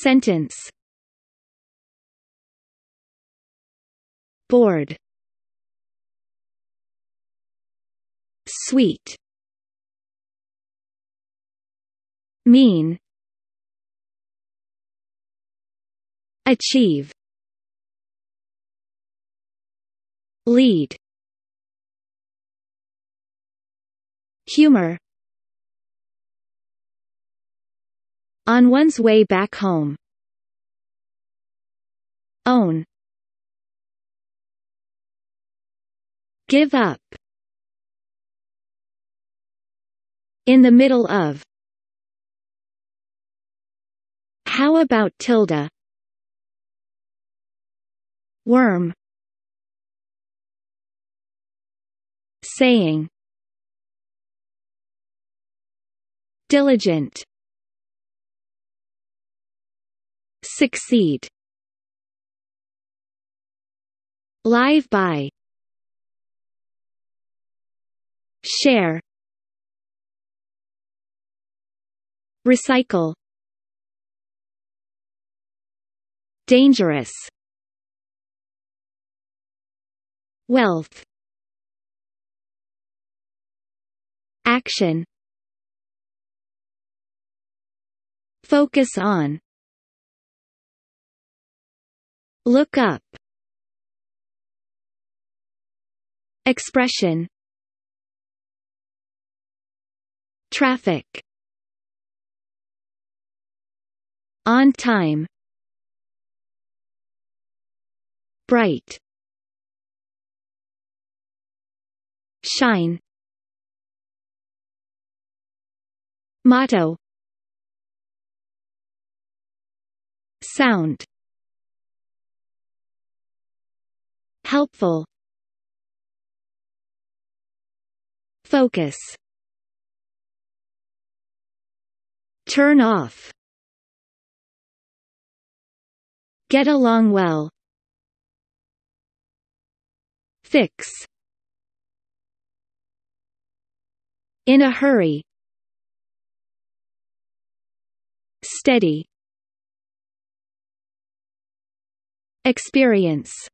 Sentence Board Sweet Mean Achieve Lead Humor On one's way back home. Own. Give up. In the middle of. How about tilde? Worm. Saying. Diligent Succeed Live by Share Recycle Dangerous Wealth Action Focus on Look up Expression Traffic On time Bright Shine Motto Sound Helpful Focus Turn off Get along well Fix In a hurry Steady Experience